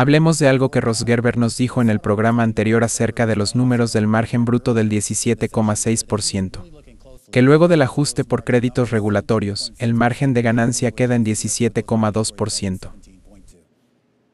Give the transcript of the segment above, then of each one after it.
Hablemos de algo que Gerber nos dijo en el programa anterior acerca de los números del margen bruto del 17,6%. Que luego del ajuste por créditos regulatorios, el margen de ganancia queda en 17,2%.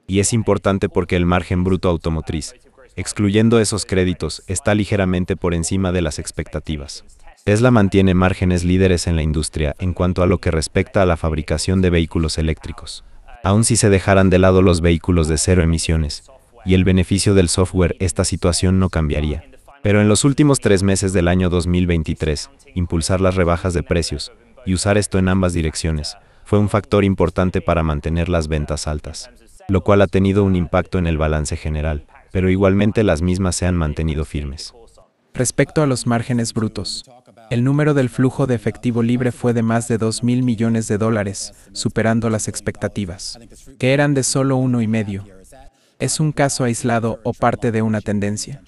Y es importante porque el margen bruto automotriz, excluyendo esos créditos, está ligeramente por encima de las expectativas. Tesla mantiene márgenes líderes en la industria en cuanto a lo que respecta a la fabricación de vehículos eléctricos aun si se dejaran de lado los vehículos de cero emisiones y el beneficio del software, esta situación no cambiaría. Pero en los últimos tres meses del año 2023, impulsar las rebajas de precios y usar esto en ambas direcciones fue un factor importante para mantener las ventas altas, lo cual ha tenido un impacto en el balance general, pero igualmente las mismas se han mantenido firmes. Respecto a los márgenes brutos, el número del flujo de efectivo libre fue de más de 2 mil millones de dólares, superando las expectativas, que eran de solo uno y medio. ¿Es un caso aislado o parte de una tendencia?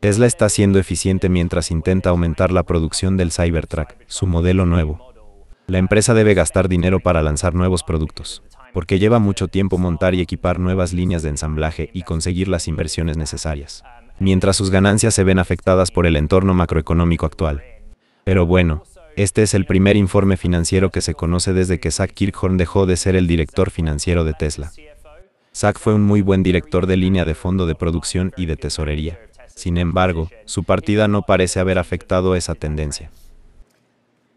Tesla está siendo eficiente mientras intenta aumentar la producción del Cybertruck, su modelo nuevo. La empresa debe gastar dinero para lanzar nuevos productos, porque lleva mucho tiempo montar y equipar nuevas líneas de ensamblaje y conseguir las inversiones necesarias, mientras sus ganancias se ven afectadas por el entorno macroeconómico actual. Pero bueno, este es el primer informe financiero que se conoce desde que Zach Kirkhorn dejó de ser el director financiero de Tesla. Zach fue un muy buen director de línea de fondo de producción y de tesorería. Sin embargo, su partida no parece haber afectado esa tendencia.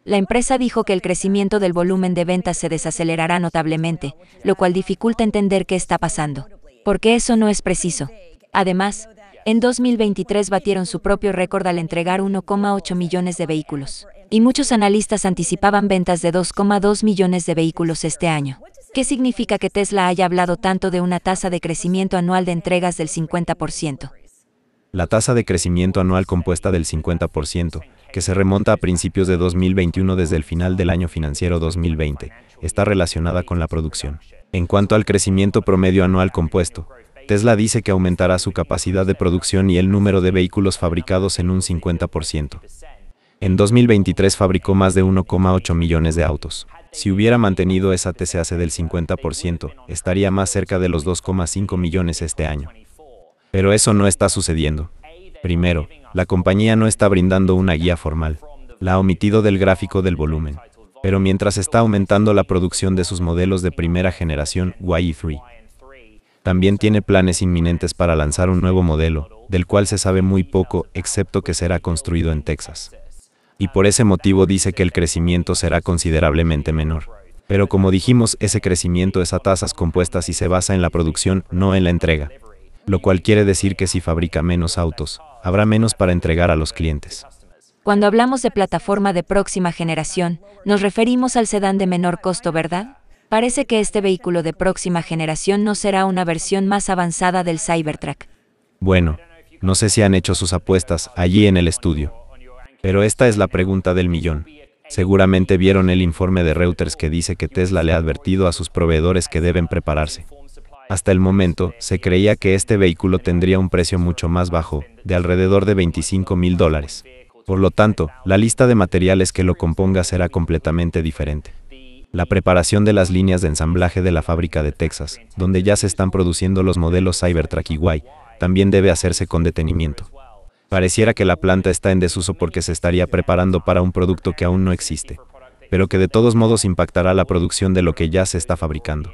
La empresa dijo que el crecimiento del volumen de ventas se desacelerará notablemente, lo cual dificulta entender qué está pasando, porque eso no es preciso. Además, en 2023 batieron su propio récord al entregar 1,8 millones de vehículos. Y muchos analistas anticipaban ventas de 2,2 millones de vehículos este año. ¿Qué significa que Tesla haya hablado tanto de una tasa de crecimiento anual de entregas del 50%? La tasa de crecimiento anual compuesta del 50%, que se remonta a principios de 2021 desde el final del año financiero 2020, está relacionada con la producción. En cuanto al crecimiento promedio anual compuesto, Tesla dice que aumentará su capacidad de producción y el número de vehículos fabricados en un 50%. En 2023 fabricó más de 1,8 millones de autos. Si hubiera mantenido esa TCAC del 50%, estaría más cerca de los 2,5 millones este año. Pero eso no está sucediendo. Primero, la compañía no está brindando una guía formal. La ha omitido del gráfico del volumen. Pero mientras está aumentando la producción de sus modelos de primera generación, YE3, también tiene planes inminentes para lanzar un nuevo modelo, del cual se sabe muy poco, excepto que será construido en Texas. Y por ese motivo dice que el crecimiento será considerablemente menor. Pero como dijimos, ese crecimiento es a tasas compuestas y se basa en la producción, no en la entrega. Lo cual quiere decir que si fabrica menos autos, habrá menos para entregar a los clientes. Cuando hablamos de plataforma de próxima generación, nos referimos al sedán de menor costo, ¿verdad? parece que este vehículo de próxima generación no será una versión más avanzada del Cybertruck. Bueno, no sé si han hecho sus apuestas allí en el estudio. Pero esta es la pregunta del millón. Seguramente vieron el informe de Reuters que dice que Tesla le ha advertido a sus proveedores que deben prepararse. Hasta el momento, se creía que este vehículo tendría un precio mucho más bajo, de alrededor de 25 mil dólares. Por lo tanto, la lista de materiales que lo componga será completamente diferente la preparación de las líneas de ensamblaje de la fábrica de Texas, donde ya se están produciendo los modelos Cybertruck y Y, también debe hacerse con detenimiento. Pareciera que la planta está en desuso porque se estaría preparando para un producto que aún no existe, pero que de todos modos impactará la producción de lo que ya se está fabricando.